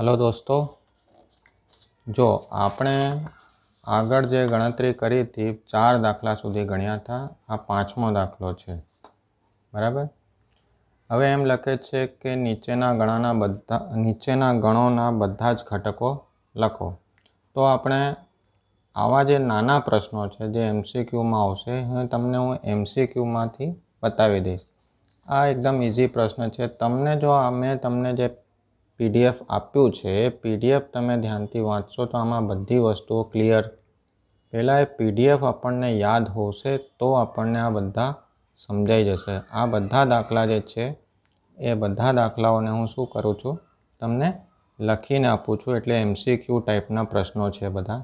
hello દોસ્તો જો આપણે આગળ જે ગણતરી કરી હતી ચાર દાખલા સુધી ગણ્યા હતા આ પાંચમો દાખલો છે બરાબર હવે એમ લખે છે કે નીચેના ગણાના બધા નીચેના ગણોના બધા જ ઘટકો લખો તો આપણે આવા જે નાના પ્રશ્નો છે જે એમસીક્યુમાં આવશે હવે તમને હું એમસીક્યુમાંથી બતાવી દઈશ આ એકદમ ઇઝી પ્રશ્ન છે તમને જો મેં તમને જે પીડીએફ આપ્યું છે પીડીએફ તમે ધ્યાનથી વાંચશો તો આમાં બધી વસ્તુઓ ક્લિયર પહેલાં એ પીડીએફ આપણને યાદ હોશે તો આપણને આ બધા સમજાઈ જશે આ બધા દાખલા જે છે એ બધા દાખલાઓને હું શું કરું છું તમને લખીને આપું છું એટલે એમસીક્યુ ટાઈપના પ્રશ્નો છે બધા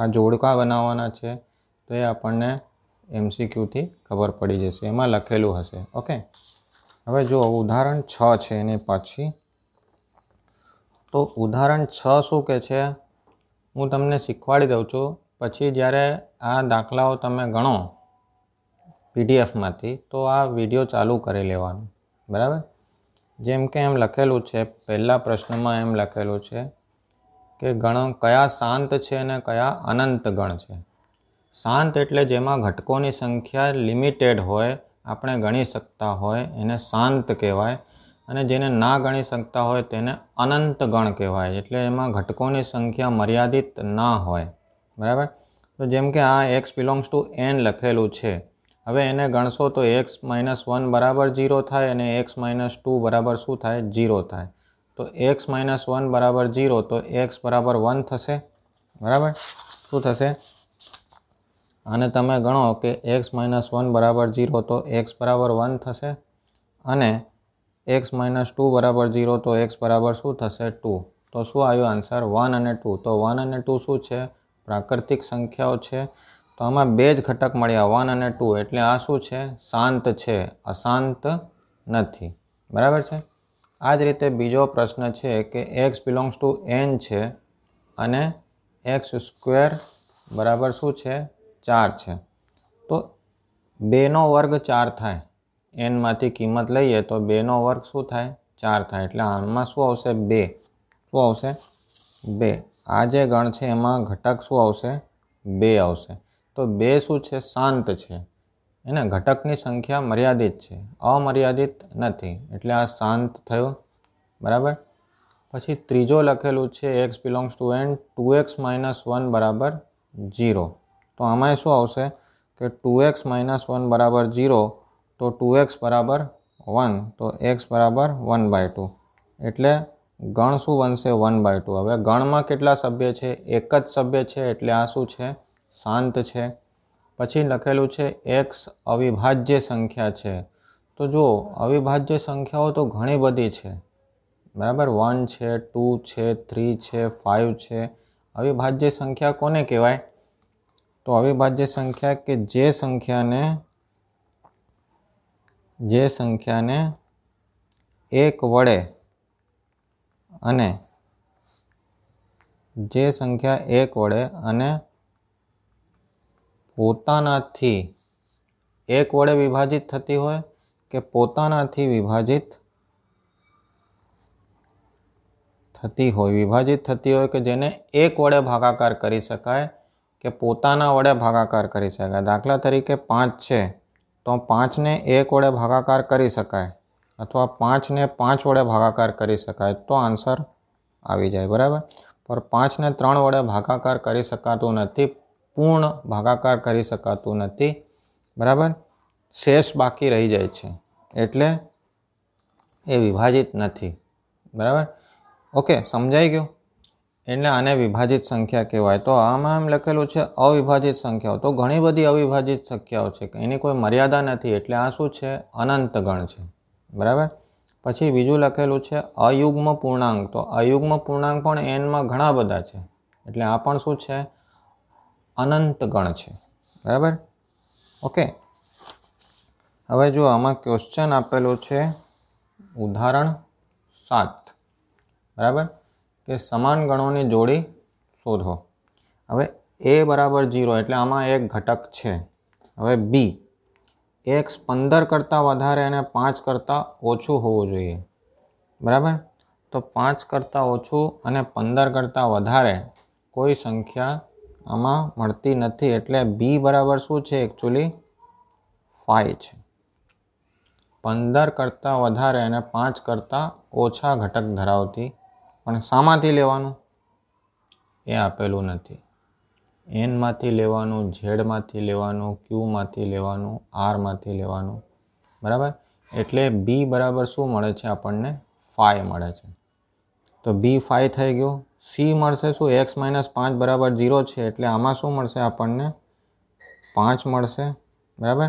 આ જોડકા બનાવવાના છે તો એ આપણને એમસીક્યુથી ખબર પડી જશે એમાં લખેલું હશે ઓકે હવે જો ઉદાહરણ છ છે એની પછી તો ઉદાહરણ છ શું કે છે હું તમને શીખવાડી દઉં છું પછી જ્યારે આ દાખલાઓ તમે ગણો પીડીએફમાંથી તો આ વિડીયો ચાલુ કરી લેવાનો બરાબર જેમ કે એમ લખેલું છે પહેલા પ્રશ્નમાં એમ લખેલું છે કે ગણ કયા શાંત છે અને કયા અનંત ગણ છે શાંત એટલે જેમાં ઘટકોની સંખ્યા લિમિટેડ હોય આપણે ગણી શકતા હોય એને શાંત કહેવાય અને જેને ના ગણી શકતા હોય તેને અનંત ગણ કહેવાય એટલે એમાં ઘટકોની સંખ્યા મર્યાદિત ના હોય બરાબર તો જેમ કે આ એક્સ બિલોંગ્સ ટુ એન લખેલું છે હવે એને ગણશો તો એક્સ માઇનસ વન બરાબર ઝીરો થાય અને એક્સ માઇનસ ટુ બરાબર શું થાય ઝીરો થાય તો એક્સ માઇનસ વન બરાબર જીરો તો એક્સ બરાબર વન થશે બરાબર શું થશે અને તમે ગણો કે એક્સ માઇનસ વન બરાબર જીરો તો એક્સ બરાબર વન થશે અને એક્સ માઇનસ ટુ બરાબર ઝીરો તો એક્સ બરાબર શું થશે ટુ તો શું આવ્યો આન્સર વન અને ટુ તો વન અને ટુ શું છે પ્રાકૃતિક સંખ્યાઓ છે તો આમાં બે જ ઘટક મળ્યા વન અને ટુ એટલે આ શું છે શાંત છે અશાંત નથી બરાબર છે આ જ રીતે બીજો પ્રશ્ન છે કે એક્સ બિલોંગ્સ ટુ એન છે અને એક્સ સ્ક્વેર બરાબર શું છે ચાર છે તો બેનો વર્ગ ચાર થાય એનમાંથી કિંમત લઈએ તો બેનો વર્ગ શું થાય ચાર થાય એટલે આમાં શું આવશે બે શું આવશે બે આ જે ગણ છે એમાં ઘટક શું આવશે બે આવશે તો બે શું છે શાંત છે એને ઘટકની સંખ્યા મર્યાદિત છે અમર્યાદિત નથી એટલે આ શાંત થયું બરાબર પછી ત્રીજો લખેલું છે x belongs to N two x minus one બરાબર જીરો તો આમાં શું આવશે કે ટુ એક્સ માઇનસ વન બરાબર જીરો તો ટુ એક્સ બરાબર વન તો એક્સ બરાબર વન બાય ટુ એટલે ગણ શું બનશે વન બાય ટુ હવે ગણમાં કેટલા સભ્ય છે એક જ સભ્ય છે એટલે આ શું છે શાંત છે પછી લખેલું છે એક્સ અવિભાજ્ય સંખ્યા છે તો જુઓ અવિભાજ્ય સંખ્યાઓ તો ઘણી બધી છે બરાબર વન છે ટુ છે થ્રી છે ફાઇવ છે અવિભાજ્ય સંખ્યા કોને કહેવાય તો અવિભાજ્ય સંખ્યા કે જે સંખ્યાને જે સંખ્યાને એક વડે અને જે સંખ્યા એક વડે અને પોતાનાથી એક વડે વિભાજિત થતી હોય કે પોતાનાથી વિભાજિત થતી હોય વિભાજિત થતી હોય કે જેને એક વડે ભાગાકાર કરી શકાય કે પોતાના વડે ભાગાકાર કરી શકાય દાખલા તરીકે પાંચ છે તો પાંચને એક વડે ભાગાકાર કરી શકાય અથવા પાંચને પાંચ વડે ભાગાકાર કરી શકાય તો આન્સર આવી જાય બરાબર પણ પાંચને ત્રણ વડે ભાગાકાર કરી શકાતું નથી પૂર્ણ ભાગાકાર કરી શકાતું નથી બરાબર શેષ બાકી રહી જાય છે એટલે એ વિભાજિત નથી બરાબર ઓકે સમજાઈ ગયું એટલે આને વિભાજિત સંખ્યા કહેવાય તો આમાં એમ લખેલું છે અવિભાજિત સંખ્યાઓ તો ઘણી બધી અવિભાજિત સંખ્યાઓ છે એની કોઈ મર્યાદા નથી એટલે આ શું છે અનંત ગણ છે બરાબર પછી બીજું લખેલું છે અયુગ્મ પૂર્ણાંક તો અયુગ્મ પૂર્ણાંક પણ એનમાં ઘણા બધા છે એટલે આ પણ શું છે અનંત ગણ છે બરાબર ઓકે હવે જો આમાં ક્વેશ્ચન આપેલું છે ઉદાહરણ સાત બરાબર કે સમાન ગણોની જોડી શોધો હવે એ બરાબર જીરો એટલે આમાં એક ઘટક છે હવે બી એક્સ પંદર કરતાં વધારે અને પાંચ કરતાં ઓછું હોવું જોઈએ બરાબર તો પાંચ કરતાં ઓછું અને પંદર કરતાં વધારે કોઈ સંખ્યા આમાં મળતી નથી એટલે બી બરાબર શું છે એકચ્યુઅલી ફાઈ છે પંદર કરતાં વધારે અને પાંચ કરતાં ઓછા ઘટક ધરાવતી પણ શામાંથી લેવાનું એ આપેલું નથી એનમાંથી લેવાનું ઝેડમાંથી લેવાનું ક્યુમાંથી લેવાનું આરમાંથી લેવાનું બરાબર એટલે બી બરાબર શું મળે છે આપણને ફાઈ મળે છે તો બી ફાઈ થઈ ગયું સી મળશે શું એક્સ માઇનસ પાંચ બરાબર ઝીરો છે એટલે આમાં શું મળશે આપણને પાંચ મળશે બરાબર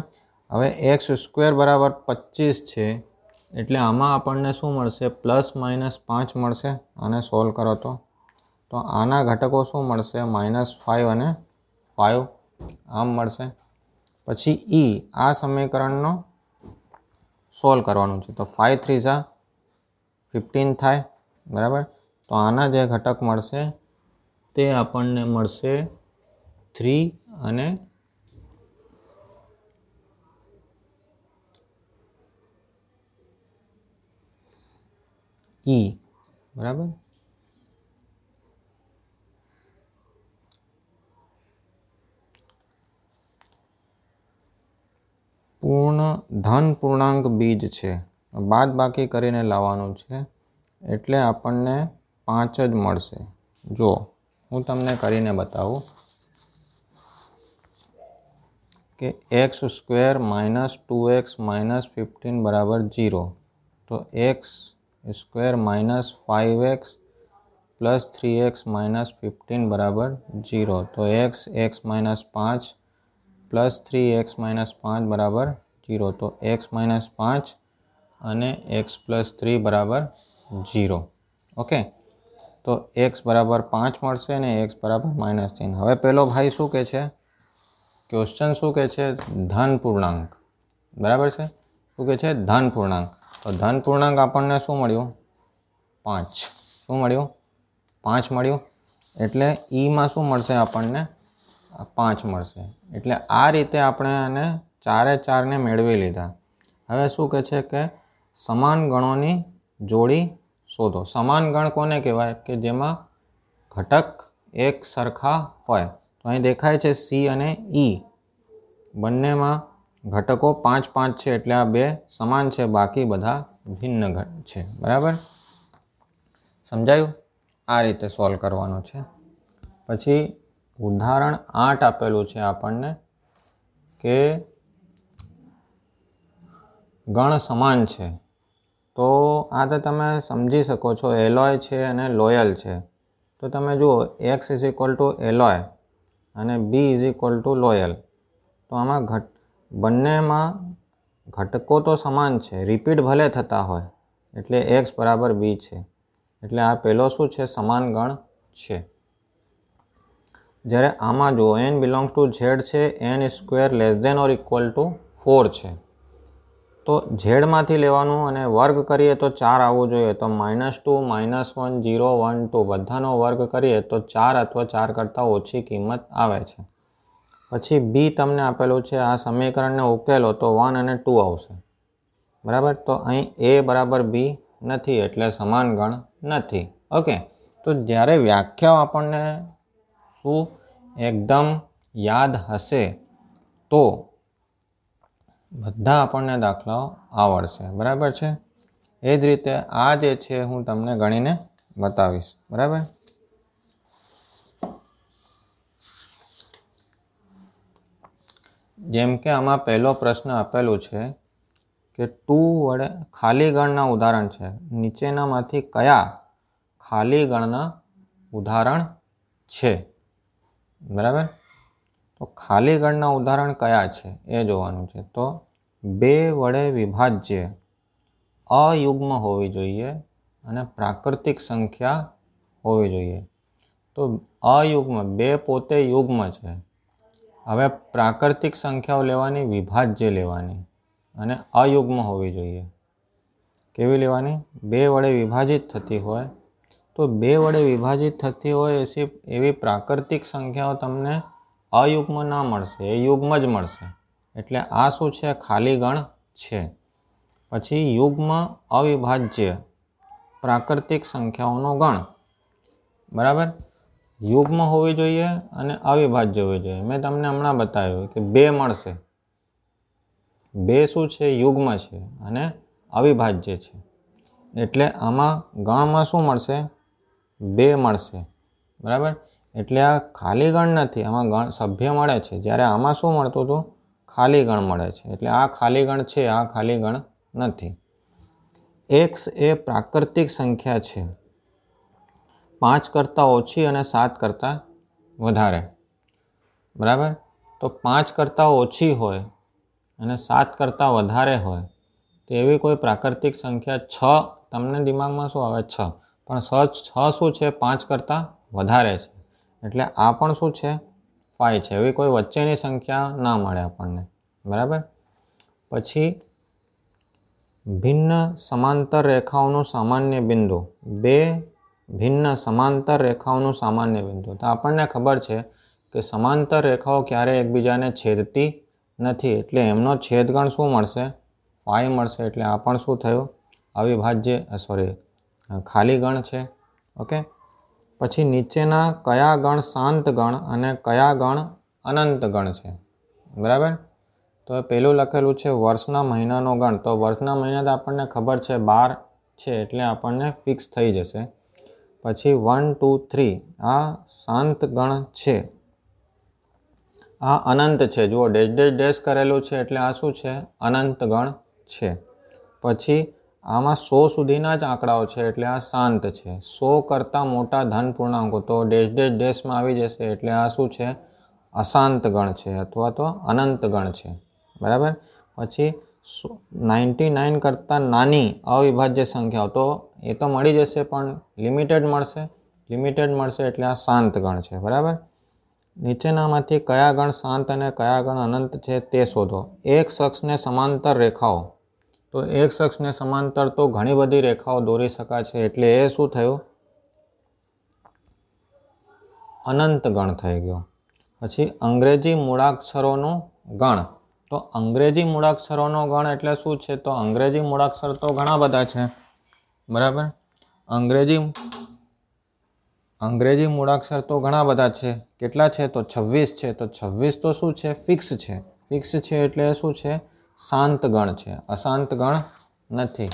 હવે એક્સ સ્ક્વેર બરાબર પચીસ છે એટલે આમાં આપણને શું મળશે પ્લસ માઇનસ પાંચ મળશે આને સોલ્વ કરો તો તો આના ઘટકો શું મળશે માઇનસ ફાઇવ અને ફાઇવ આમ મળશે પછી ઈ આ સમીકરણનો સોલ્વ કરવાનું છે તો ફાઇવ થ્રી ઝા ફિફ્ટીન થાય બરાબર તો આના જે ઘટક મળશે તે આપણને મળશે થ્રી અને ઈ બરાબર પૂર્ણ ધન પૂર્ણાંક બીજ છે બાદ બાકી કરીને લાવવાનું છે એટલે આપણને પાંચ જ મળશે જો હું તમને કરીને બતાવું કે X square minus two x minus fifteen બરાબર જીરો તો X square minus five x plus three X minus fifteen બરાબર જીરો તો એક્સ એક્સ માઇનસ પાંચ પ્લસ થ્રી એક્સ માઇનસ પાંચ બરાબર જીરો તો એક્સ માઇનસ પાંચ અને એક્સ પ્લસ થ્રી બરાબર ઝીરો ઓકે તો એક્સ બરાબર પાંચ મળશે અને એક્સ બરાબર માઇનસ ટેન હવે પેલો ભાઈ શું કહે છે ક્વેશ્ચન શું કહે છે ધન પૂર્ણાંક બરાબર છે શું કહે છે ધન પૂર્ણાંક તો ધન પૂર્ણાંક આપણને શું મળ્યું પાંચ શું મળ્યું પાંચ મળ્યું એટલે ઈમાં શું મળશે આપણને પાંચ મળશે એટલે આ રીતે આપણે આને ચારે ચારને મેળવી લીધા હવે શું કહે છે કે સમાન ગણોની જોડી શોધો સમાન ગણ કોને કહેવાય કે જેમાં ઘટક એક સરખા હોય તો અહીં દેખાય છે સી અને ઈ બંનેમાં ઘટકો પાંચ પાંચ છે એટલે આ બે સમાન છે બાકી બધા ભિન્ન છે બરાબર સમજાયું આ રીતે સોલ્વ કરવાનો છે પછી ઉદાહરણ આઠ આપેલું છે આપણને કે ગણ સમાન છે તો આ તો તમે સમજી શકો છો એલોય છે અને લોયલ છે તો તમે જુઓ એક્સ ઇઝ ઇક્વલ ટુ એલોય અને બી ઇઝ ઇક્વલ ટુ લોયલ તો આમાં ઘટ બંનેમાં ઘટકો તો સમાન છે રિપીટ ભલે થતા હોય એટલે એક્સ બરાબર બી છે એટલે આ પહેલો શું છે સમાન ગણ છે જ્યારે આમાં જુઓ એન બિલોંગ્સ ટુ ઝેડ છે N square less than or equal to four છે તો ઝેડમાંથી લેવાનું અને વર્ગ કરીએ તો ચાર આવવું જોઈએ તો minus two minus one zero one two બધાનો વર્ગ કરીએ તો ચાર અથવા ચાર કરતાં ઓછી કિંમત આવે છે પછી બી તમને આપેલું છે આ સમીકરણને ઉકેલો તો વન અને ટુ આવશે બરાબર તો અહીં એ બરાબર બી નથી એટલે સમાન ગણ નથી ઓકે તો જ્યારે વ્યાખ્યાઓ આપણને શું એકદમ યાદ હશે તો બધા આપણને દાખલાઓ આવડશે બરાબર છે એ જ રીતે આ જે છે હું તમને ગણીને બતાવીશ બરાબર જેમ કે આમાં પહેલો પ્રશ્ન આપેલો છે કે ટુ વડે ખાલી ગણના ઉદાહરણ છે નીચેનામાંથી કયા ખાલી ગણના ઉદાહરણ છે બરાબર તો ખાલી ગણના ઉદાહરણ કયા છે એ જોવાનું છે તો બે વડે વિભાજ્ય અયુગ્મ હોવી જોઈએ અને પ્રાકૃતિક સંખ્યા હોવી જોઈએ તો અયુગ્મ બે પોતે યુગ્મ છે હવે પ્રાકૃતિક સંખ્યાઓ લેવાની વિભાજ્ય લેવાની અને અયુગ્મ હોવી જોઈએ કેવી લેવાની બે વડે વિભાજિત થતી હોય તો બે વડે વિભાજિત થતી હોય એસી એવી પ્રાકૃતિક સંખ્યાઓ તમને અયુગ્મ ના મળશે એ યુગ્મ જ મળશે એટલે આ શું છે ખાલી ગણ છે પછી યુગ્મ અવિભાજ્ય પ્રાકૃતિક સંખ્યાઓનો ગણ બરાબર યોગમાં હોવી જોઈએ અને અવિભાજ્ય હોવી જોઈએ મેં તમને હમણાં બતાવ્યું કે બે મળશે બે શું છે યુગમાં છે અને અવિભાજ્ય છે એટલે આમાં ગણમાં શું મળશે બે મળશે બરાબર એટલે આ ખાલી ગણ નથી આમાં ગણ સભ્ય મળે છે જ્યારે આમાં શું મળતું હતું ખાલી ગણ મળે છે એટલે આ ખાલી ગણ છે આ ખાલી ગણ નથી એક્સ એ પ્રાકૃતિક સંખ્યા છે પાંચ કરતાં ઓછી અને સાત કરતાં વધારે બરાબર તો પાંચ કરતાં ઓછી હોય અને સાત કરતાં વધારે હોય તો એવી કોઈ પ્રાકૃતિક સંખ્યા છ તમને દિમાગમાં શું આવે છ પણ છ છ શું છે પાંચ કરતાં વધારે છે એટલે આ પણ શું છે ફાઈ છે એવી કોઈ વચ્ચેની સંખ્યા ના મળે આપણને બરાબર પછી ભિન્ન સમાંતર રેખાઓનું સામાન્ય બિંદુ બે ભિન્ન સમાંતર રેખાઓનું સામાન્ય બિંદુ તો આપણને ખબર છે કે સમાંતર રેખાઓ ક્યારે એકબીજાને છેદતી નથી એટલે એમનો છેદગણ શું મળશે ફાઈ મળશે એટલે આ પણ શું થયું અવિભાજ્ય સોરી ખાલી ગણ છે ઓકે પછી નીચેના કયા ગણ શાંત ગણ અને કયા ગણ અનંત ગણ છે બરાબર તો પેલું લખેલું છે વર્ષના મહિનાનો ગણ તો વર્ષના મહિના તો આપણને ખબર છે બાર છે એટલે આપણને ફિક્સ થઈ જશે પછી વન ટુ થ્રી આ શાંત ગણ છે આ અનંત છે જુઓ ડેશ ડેશ ડેશ કરેલું છે એટલે આ શું છે અનંત ગણ છે પછી આમાં સો સુધીના જ આંકડાઓ છે એટલે આ શાંત છે સો કરતાં મોટા ધન પૂર્ણાંકો તો ડેશ ડેશ ડેશમાં આવી જશે એટલે આ શું છે અશાંત ગણ છે અથવા તો અનંત ગણ છે બરાબર પછી નાઇન્ટી નાઇન કરતાં નાની અવિભાજ્ય સંખ્યાઓ તો એ તો મળી જશે પણ લિમિટેડ મળશે લિમિટેડ મળશે એટલે આ શાંત ગણ છે બરાબર નીચેનામાંથી કયા ગણ શાંત અને કયા ગણ અનંત છે તે શોધો એક શખ્સને સમાંતર રેખાઓ તો એક શખ્સને સમાંતર તો ઘણી બધી રેખાઓ દોરી શકાય છે એટલે એ શું થયું અનંત ગણ થઈ ગયો પછી અંગ્રેજી મૂળાક્ષરોનું ગણ તો અંગ્રેજી મૂળાક્ષરોનો ગણ એટલે શું છે તો અંગ્રેજી મૂળાક્ષર તો ઘણા બધા છે બરાબર અંગ્રેજી અંગ્રેજી મૂળાક્ષર તો ઘણા બધા છે કેટલા છે તો છવ્વીસ છે તો છવ્વીસ તો શું છે ફિક્સ છે ફિક્સ છે એટલે શું છે શાંત ગણ છે અશાંત ગણ નથી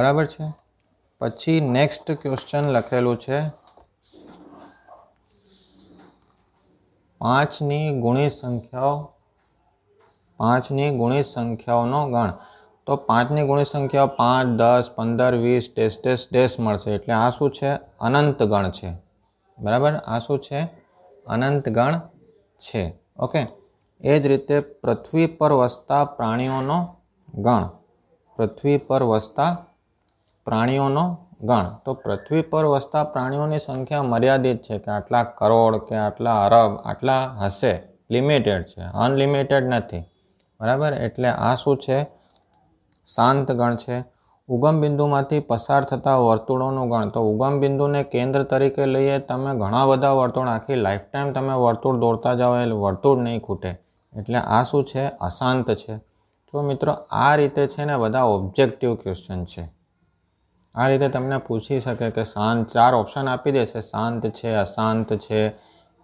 બરાબર છે પછી નેક્સ્ટ ક્વેશ્ચન લખેલું છે પાંચની ગુણી સંખ્યાઓ પાંચની ગુણી સંખ્યાઓનો ગણ તો પાંચની ગુણી સંખ્યાઓ પાંચ દસ પંદર વીસ ડેશ ડેસ ડેશ મળશે એટલે આ શું છે અનંત ગણ છે બરાબર આ શું છે અનંત ગણ છે ઓકે એ જ રીતે પૃથ્વી પર વસતા પ્રાણીઓનો ગણ પૃથ્વી પર વસતા પ્રાણીઓનો ગણ તો પૃથ્વી પર વસતા પ્રાણીઓની સંખ્યા મર્યાદિત છે કે આટલા કરોડ કે આટલા અરબ આટલા હશે લિમિટેડ છે અનલિમિટેડ નથી બરાબર એટલે આ શું છે શાંત ગણ છે ઉગમ બિંદુમાંથી પસાર થતા વર્તુળોનું ગણ તો ઉગમ બિંદુને કેન્દ્ર તરીકે લઈએ તમે ઘણા બધા વર્તુળ આખી લાઈફટાઈમ તમે વર્તુળ દોડતા જાઓ એટલે વર્તુળ નહીં ખૂટે એટલે આ શું છે અશાંત છે તો મિત્રો આ રીતે છે ને બધા ઓબ્જેક્ટિવ ક્વેશ્ચન છે આ રીતે તમને પૂછી શકે કે શાંત ચાર ઓપ્શન આપી દેશે શાંત છે અશાંત છે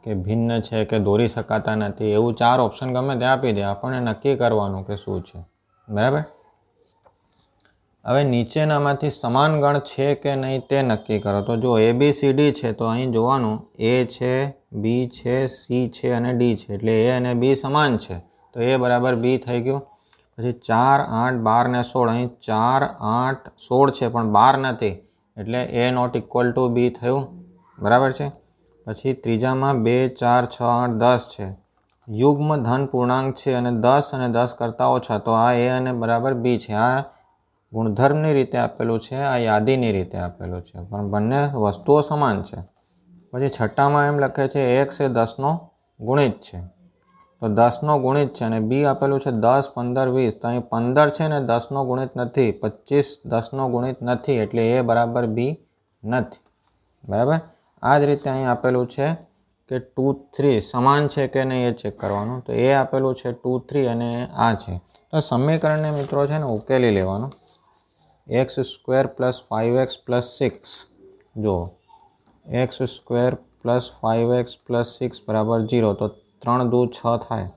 કે ભિન્ન છે કે દોરી શકાતા નથી એવું ચાર ઓપ્શન ગમે તે આપી દે આપણને નક્કી કરવાનું કે શું છે બરાબર હવે નીચેનામાંથી સમાન ગણ છે કે નહીં તે નક્કી કરો તો જો એ બી સી ડી છે તો અહીં જોવાનું એ છે બી છે સી છે અને ડી છે એટલે એ અને બી સમાન છે તો એ બરાબર બી થઈ ગયું પછી ચાર આઠ બાર ને સોળ અહીં ચાર આઠ સોળ છે પણ બાર નથી એટલે A not equal to B થયું બરાબર છે પછી ત્રીજામાં બે ચાર છ આઠ દસ છે યુગ્મ ધન પૂર્ણાંક છે અને દસ અને દસ કરતાં ઓછા તો આ એ અને બરાબર બી છે આ ગુણધર્મની રીતે આપેલું છે આ યાદીની રીતે આપેલું છે પણ બંને વસ્તુઓ સમાન છે પછી છઠ્ઠામાં એમ લખે છે એક્સ એ દસનો ગુણિત છે તો દસનો ગુણિત છે અને બી આપેલું છે દસ પંદર વીસ તો અહીં પંદર છે ને દસનો ગુણિત નથી પચીસ દસનો ગુણિત નથી એટલે એ બરાબર બી નથી બરાબર આ જ રીતે અહીં આપેલું છે કે ટુ થ્રી સમાન છે કે નહીં એ ચેક કરવાનું તો એ આપેલું છે ટુ થ્રી અને આ છે તો સમીકરણને મિત્રો છે ને ઉકેલી લેવાનું x square plus five x plus six જુઓ x square plus five x plus six બરાબર જીરો તો ત્રણ દૂ છ થાય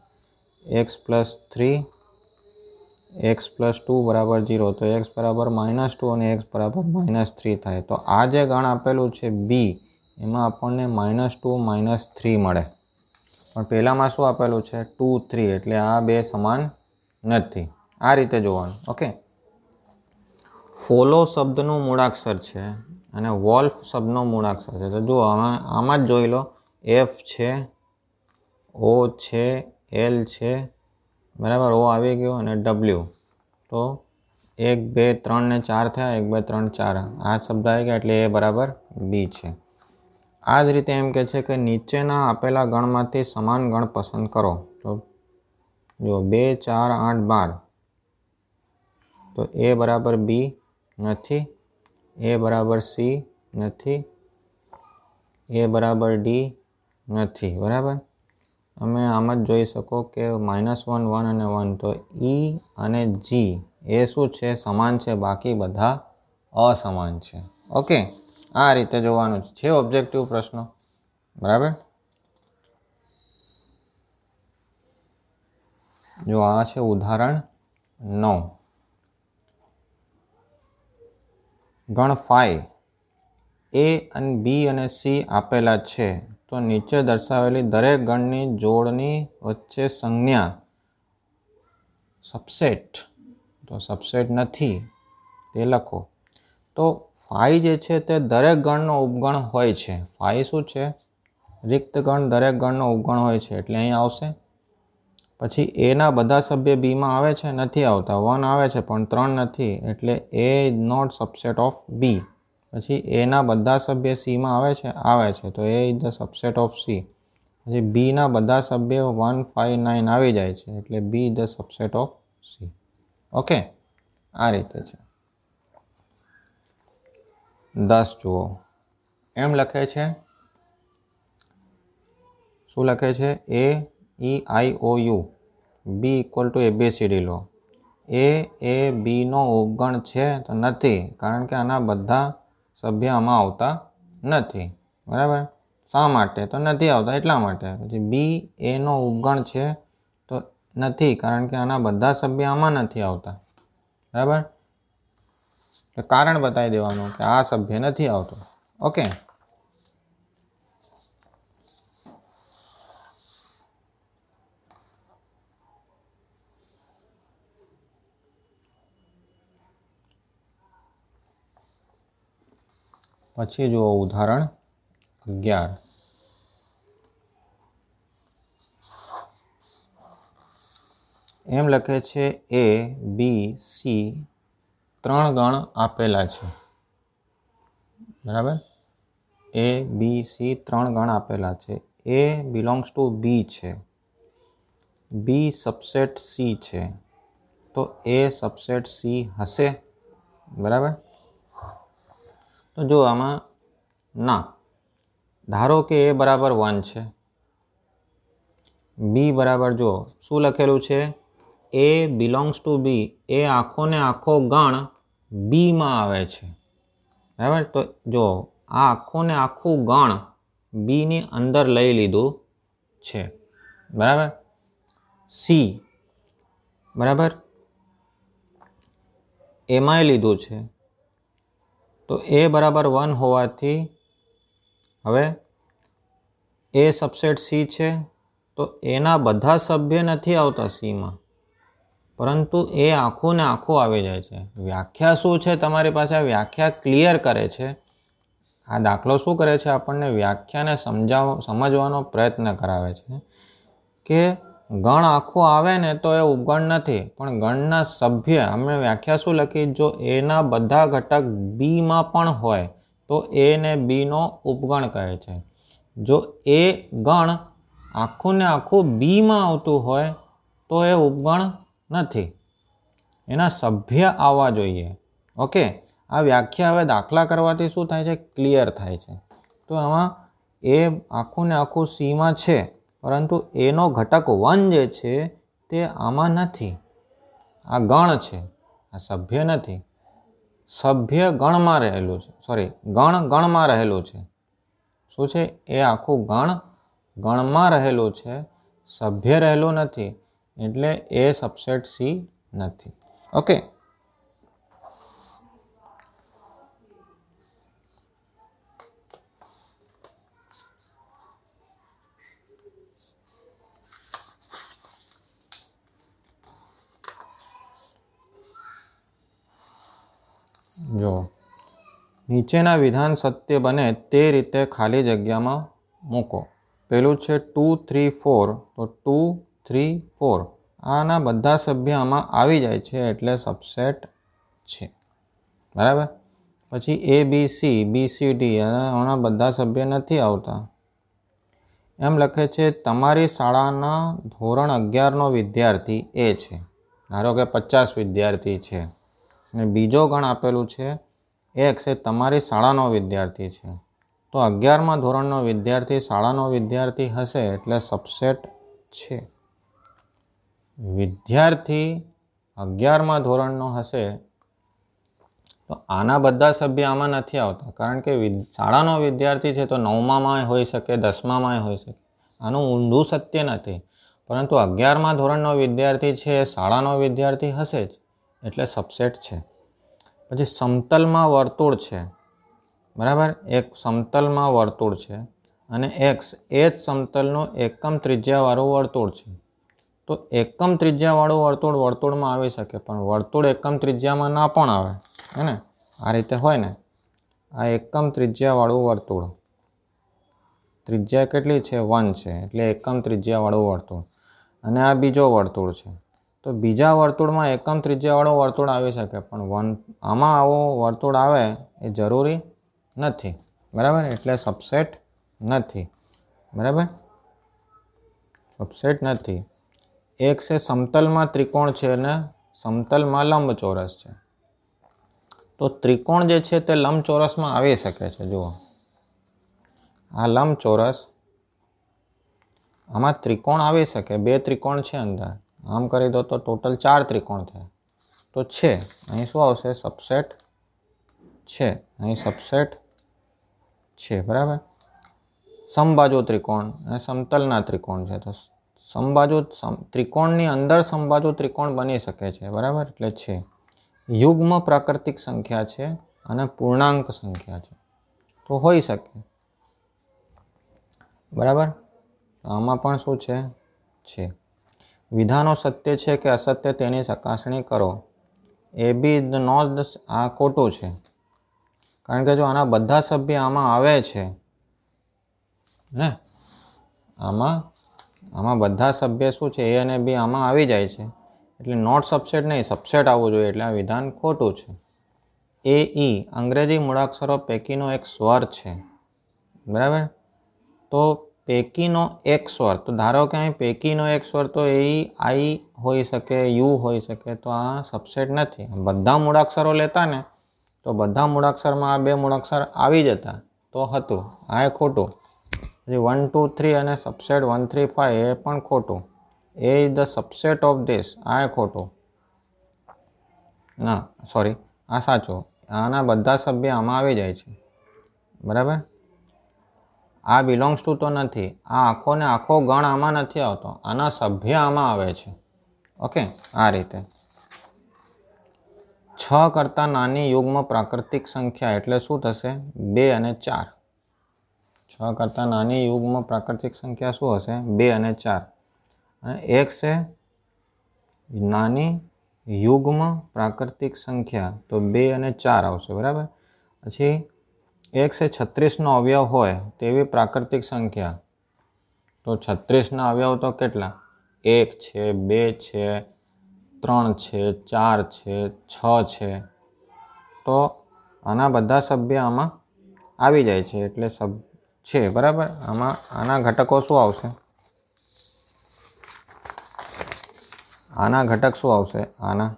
x plus three x plus two બરાબર જીરો તો એક્સ બરાબર માઇનસ ટુ અને એક્સ બરાબર માઇનસ થ્રી થાય તો આ જે ગણ આપેલું છે બી એમાં આપણને માઇનસ ટુ માઇનસ થ્રી મળે પણ પહેલાંમાં શું આપેલું છે ટુ થ્રી એટલે આ બે સમાન નથી આ રીતે જોવાનું ઓકે ફોલો શબ્દનું મૂળાક્ષર છે અને વોલ્ફ શબ્દનો મૂળાક્ષર છે તો જુઓ આમાં આમાં જ જોઈ લો એફ છે ઓ છે એલ છે બરાબર ઓ આવી ગયો અને ડબલ્યુ તો એક બે ત્રણ ને ચાર થયા એક બે ત્રણ ચાર આ શબ્દ આવી ગયા એટલે એ બરાબર બી છે આ જ રીતે એમ કહે છે કે નીચેના આપેલા ગણમાંથી સમાન ગણ પસંદ કરો તો જો બે ચાર આઠ બાર તો એ બરાબર બી નથી એ બરાબર સી નથી એ બરાબર ડી નથી બરાબર તમે આમ જ જોઈ શકો કે માઇનસ વન વન અને વન તો ઈ e અને જી એ શું છે સમાન છે બાકી બધા અસમાન છે ઓકે આ રીતે જોવાનું છે ઓબ્જેક્ટિવ પ્રશ્નો બરાબર જો આ છે ઉદાહરણ નવ ગણ ફાઈ એ અને બી અને સી આપેલા છે તો નીચે દર્શાવેલી દરેક ગણની જોડની વચ્ચે સંજ્ઞા સબસેટ તો સબસેટ નથી તે લખો તો ફાઈ જે છે તે દરેક ગણનો ઉપગણ હોય છે ફાઈ શું છે રિક્ત ગણ દરેક ગણનો ઉપગણ હોય છે એટલે અહીં આવશે પછી એના બધા સભ્ય બીમાં આવે છે નથી આવતા વન આવે છે પણ ત્રણ નથી એટલે A is not subset of B પછી એના બધા સભ્ય સીમાં આવે છે આવે છે તો A is the subset of C પછી બીના બધા સભ્ય વન ફાઇવ નાઇન આવી જાય છે એટલે B the subset of C okay આ રીતે છે દસ જુઓ એમ લખે છે શું લખે છે A E I O U B equal to ABCD લો એ એ બીનો અવગણ છે તો નથી કારણ કે આના બધા સભ્ય આમાં આવતા નથી બરાબર શા માટે તો નથી આવતા એટલા માટે પછી બી એનો ઉપગણ છે તો નથી કારણ કે આના બધા સભ્ય આમાં નથી આવતા બરાબર કારણ બતાવી દેવાનું કે આ સભ્ય નથી આવતો ઓકે પછી જુઓ ઉદાહરણ અગિયાર એમ લખે છે એ બી સી ત્રણ ગણ આપેલા છે બરાબર એ બી સી ત્રણ ગણ આપેલા છે એ બિલોંગ્સ ટુ બી છે બી સબસેટ સી છે તો એ સબસેટ સી હશે બરાબર તો જો આમાં ના ધારો કે એ બરાબર વન છે બી બરાબર જો શું લખેલું છે એ બિલોંગ્સ ટુ બી એ આખોને આખો ગણ બીમાં આવે છે બરાબર તો જો આ આખોને આખું ગણ બીની અંદર લઈ લીધું છે બરાબર સી બરાબર એમાંય લીધું છે તો એ બરાબર વન હોવાથી હવે એ સબસેટ સી છે તો એના બધા સભ્ય નથી આવતા સીમાં પરંતુ એ આખું ને આખું આવી જાય છે વ્યાખ્યા શું છે તમારી પાસે વ્યાખ્યા ક્લિયર કરે છે આ દાખલો શું કરે છે આપણને વ્યાખ્યાને સમજાવ સમજવાનો પ્રયત્ન કરાવે છે કે ગણ આખું આવે ને તો એ ઉપગણ નથી પણ ગણના સભ્ય અમે વ્યાખ્યા શું લખી જો એના બધા ઘટક બીમાં પણ હોય તો એ ને બીનો ઉપગણ કહે છે જો એ ગણ આખું ને આખું બીમાં આવતું હોય તો એ ઉપગણ નથી એના સભ્ય આવવા જોઈએ ઓકે આ વ્યાખ્યા હવે દાખલા કરવાથી શું થાય છે ક્લિયર થાય છે તો આમાં એ આખું ને આખું સીમાં છે પરંતુ એનો ઘટક વન જે છે તે આમાં નથી આ ગણ છે આ સભ્ય નથી સભ્ય ગણમાં રહેલું છે સોરી ગણ ગણમાં રહેલું છે શું છે એ આખું ગણ ગણમાં રહેલું છે સભ્ય રહેલું નથી એટલે એ સબસેટ સી નથી ઓકે જો નીચેના વિધાન સત્ય બને તે રીતે ખાલી જગ્યામાં મૂકો પેલું છે ટુ થ્રી ફોર તો ટુ થ્રી ફોર આના બધા સભ્ય આમાં આવી જાય છે એટલે સબસેટ છે બરાબર પછી A B C B C D આના બધા સભ્ય નથી આવતા એમ લખે છે તમારી શાળાના ધોરણ અગિયારનો વિદ્યાર્થી એ છે ધારો કે પચાસ વિદ્યાર્થી છે અને બીજો ગણ આપેલું છે એક્સ એ તમારી શાળાનો વિદ્યાર્થી છે તો અગિયારમાં ધોરણનો વિદ્યાર્થી શાળાનો વિદ્યાર્થી હશે એટલે સબસેટ છે વિદ્યાર્થી અગિયારમાં ધોરણનો હશે તો આના બધા સભ્ય આમાં નથી આવતા કારણ કે શાળાનો વિદ્યાર્થી છે તો નવમામાં હોઈ શકે દસમામાં હોઈ શકે આનું ઊંધું સત્ય નથી પરંતુ અગિયારમાં ધોરણનો વિદ્યાર્થી છે શાળાનો વિદ્યાર્થી હશે જ એટલે સબસેટ છે પછી સમતલમાં વર્તુળ છે બરાબર એક સમતલમાં વર્તુળ છે અને એક્સ એ જ સમતલનું એકમ ત્રિજ્યાવાળું વર્તુળ છે તો એકમ ત્રિજ્યાવાળું વર્તુળ વર્તુળમાં આવી શકે પણ વર્તુળ એકમ ત્રિજ્યામાં ના પણ આવે હે ને આ રીતે હોય ને આ એકમ ત્રિજ્યાવાળું વર્તુળ ત્રિજ્યા કેટલી છે વન છે એટલે એકમ ત્રિજ્યાવાળું વર્તુળ અને આ બીજો વર્તુળ છે તો બીજા વર્તુળમાં એકમ ત્રિજ્યાવાળો વર્તુળ આવી શકે પણ વન આમાં આવો વર્તુળ આવે એ જરૂરી નથી બરાબર એટલે સબસેટ નથી બરાબર સબસેટ નથી એક છે સમતલમાં ત્રિકોણ છે અને સમતલમાં લંબચોરસ છે તો ત્રિકોણ જે છે તે લંબચોરસમાં આવી શકે છે જુઓ આ લંબચોરસ આમાં ત્રિકોણ આવી શકે બે ત્રિકોણ છે અંદર આમ કરી દો તો ટોટલ ચાર ત્રિકોણ થાય તો છે અહીં શું આવશે સબસેટ છે અહીં સબસેટ છે બરાબર સમબાજુ ત્રિકોણ અને સમતલના ત્રિકોણ છે તો સમબાજુ ત્રિકોણની અંદર સમબાજુ ત્રિકોણ બની શકે છે બરાબર એટલે છે યુગ્મ પ્રાકૃતિક સંખ્યા છે અને પૂર્ણાંક સંખ્યા છે તો હોઈ શકે બરાબર આમાં પણ શું છે છે વિધાનો સત્ય છે કે અસત્ય તેની ચકાસણી કરો એ બી નો આ ખોટું છે કારણ કે જો આના બધા સભ્ય આમાં આવે છે ને આમાં આમાં બધા સભ્ય શું છે એ અને બી આમાં આવી જાય છે એટલે નોટ સબસેટ નહીં સબસેટ આવવું જોઈએ એટલે આ વિધાન ખોટું છે એ ઈ અંગ્રેજી મૂળાક્ષરો પૈકીનો એક સ્વર છે બરાબર તો પૈકીનો એક સ્વર તો ધારો કે અહીં પૈકીનો એક સ્વર તો એ આઈ હોઈ શકે યુ હોઈ શકે તો આ સબસેટ નથી બધા મૂળાક્ષરો લેતા ને તો બધા મૂળાક્ષરમાં આ બે મૂળાક્ષર આવી જતા તો હતું આ એ ખોટું પછી વન ટુ થ્રી અને સબસેટ વન થ્રી ફાઇવ એ પણ ખોટું A is the subset of this આ એ ખોટું ના સોરી આ સાચું આના બધા સભ્ય આમાં આવી જાય છે બરાબર આ બિલોંગ્સ ટુ તો નથી આ આખોને આખો ગણ આમાં નથી આવતો આના સભ્ય આમાં આવે છે ઓકે આ રીતે છ કરતાં નાની યુગ્મ પ્રાકૃતિક સંખ્યા એટલે શું થશે બે અને ચાર છ કરતાં નાની યુગ્મ પ્રાકૃતિક સંખ્યા શું હશે બે અને ચાર અને એક છે નાની યુગ્મ પ્રાકૃતિક સંખ્યા તો બે અને ચાર આવશે બરાબર પછી એક્સ એ છત્રીસનો અવયવ હોય તેવી પ્રાકૃતિક સંખ્યા તો છત્રીસના અવયવ તો કેટલા એક છે બે છે ત્રણ છે ચાર છે છ છે તો આના બધા સભ્ય આમાં આવી જાય છે એટલે સબ છે બરાબર આમાં આના ઘટકો શું આવશે આના ઘટક શું આવશે આના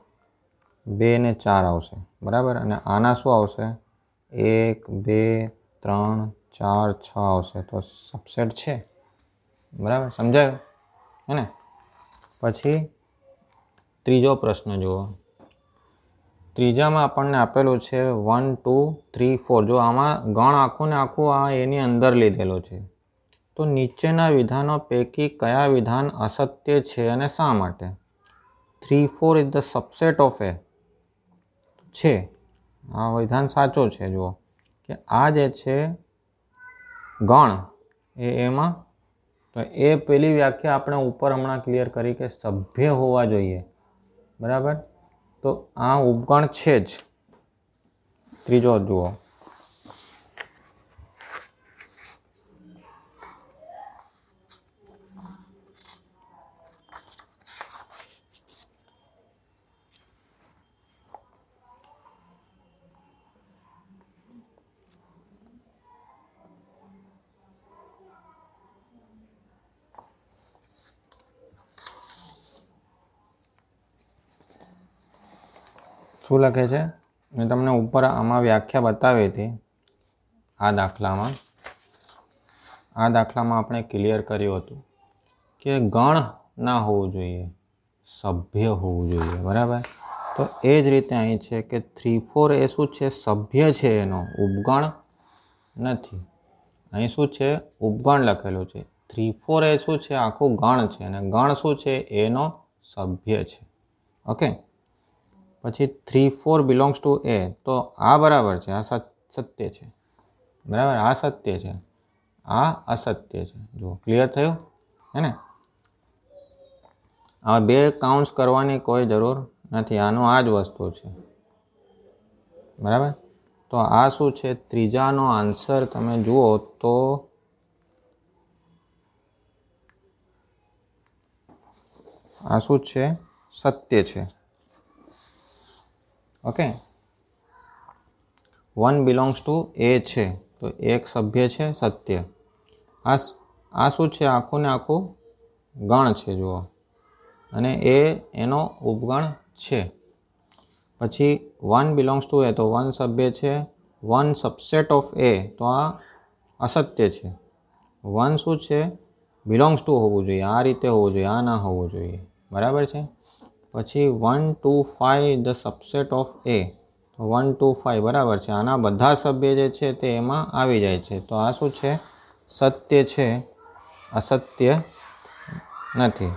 બે ને ચાર આવશે બરાબર અને આના શું આવશે એક બે ત્રણ ચાર છ આવશે તો સબસેટ છે બરાબર સમજાયું હે ને પછી ત્રીજો પ્રશ્ન જુઓ ત્રીજામાં આપણને આપેલું છે વન ટુ થ્રી ફોર જો આમાં ગણ આખું ને આખું આ એની અંદર લીધેલો છે તો નીચેના વિધાનો પૈકી કયા વિધાન અસત્ય છે અને શા માટે three four is the subset of A છે આ વિધાન સાચો છે જુઓ કે આ જે છે ગણ એ એમાં તો એ પેલી વ્યાખ્યા આપણે ઉપર હમણાં ક્લિયર કરી કે સભ્ય હોવા જોઈએ બરાબર તો આ ઉપગણ છે જ ત્રીજો જુઓ શું લખે છે મેં તમને ઉપર આમાં વ્યાખ્યા બતાવી હતી આ દાખલામાં આ દાખલામાં આપણે ક્લિયર કર્યું હતું કે ગણ ના હોવું જોઈએ સભ્ય હોવું જોઈએ બરાબર તો એ જ રીતે અહીં છે કે થ્રી ફોર એ શું છે સભ્ય છે એનો ઉપગણ નથી અહીં શું છે ઉપગણ લખેલું છે થ્રી ફોર એ શું છે આખું ગણ છે અને ગણ શું છે એનો સભ્ય છે ઓકે પછી three four belongs to A તો આ બરાબર છે આ સત્ય છે બરાબર આ સત્ય છે આ અસત્ય છે જુઓ ક્લિયર થયું હે ને આ બે કાઉન્ટ્સ કરવાની કોઈ જરૂર નથી આનું આ જ વસ્તુ છે બરાબર તો આ શું છે ત્રીજાનો આન્સર તમે જુઓ તો આ શું છે સત્ય છે okay one belongs to A છે તો એક સભ્ય છે સત્ય આ આ શું છે આખું ને આખું ગણ છે જુઓ અને એ એનો ઉપગણ છે પછી વન બિલોંગ્સ ટુ એ તો વન સભ્ય છે વન સબસેટ ઓફ એ તો આ અસત્ય છે વન શું છે બિલોંગ્સ ટુ હોવું જોઈએ આ રીતે હોવું જોઈએ આ ના હોવું જોઈએ બરાબર છે પછી one two five the subset of A one two five બરાબર છે આના બધા સભ્ય જે છે તે એમાં આવી જાય છે તો આ શું છે સત્ય છે અસત્ય નથી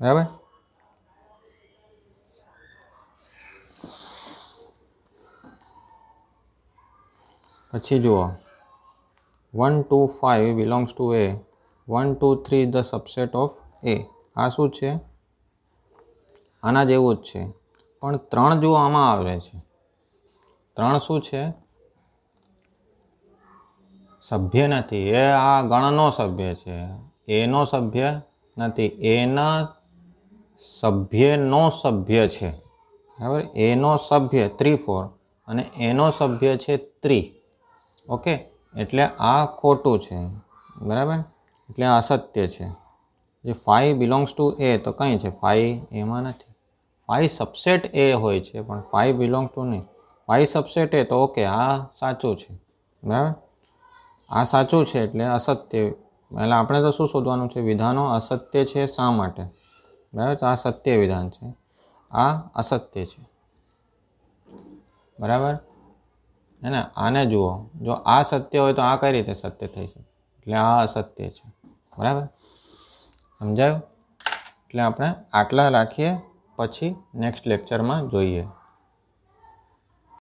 બરાબર પછી જુઓ one two five belongs to A one two three the subset of A આ શું છે આના જેવું જ છે પણ ત્રણ જો આમાં આવે છે ત્રણ શું છે સભ્ય નથી એ આ ગણનો સભ્ય છે એનો સભ્ય નથી એના સભ્યનો સભ્ય છે બરાબર એનો સભ્ય થ્રી ફોર અને એનો સભ્ય છે ત્રી ઓકે એટલે આ ખોટું છે બરાબર એટલે આ સત્ય છે જે ફાઈ બિલોંગ્સ ટુ એ તો કંઈ છે ફાઈ એમાં નથી ફાઈ સબસેટ એ હોય છે પણ ફાઈ બિલોંગ ટુ નહીં ફાઈ સબસેટ એ તો ઓકે આ સાચું છે બરાબર આ સાચું છે એટલે અસત્ય એટલે આપણે તો શું શોધવાનું છે વિધાનો અસત્ય છે શા માટે બરાબર તો આ સત્ય વિધાન છે આ અસત્ય છે બરાબર હે ને આને જુઓ જો આ સત્ય હોય તો આ કઈ રીતે સત્ય થઈ શકે એટલે આ અસત્ય છે બરાબર સમજાયું એટલે આપણે આટલા રાખીએ પછી નેક્સ્ટ લેક્ચરમાં જોઈએ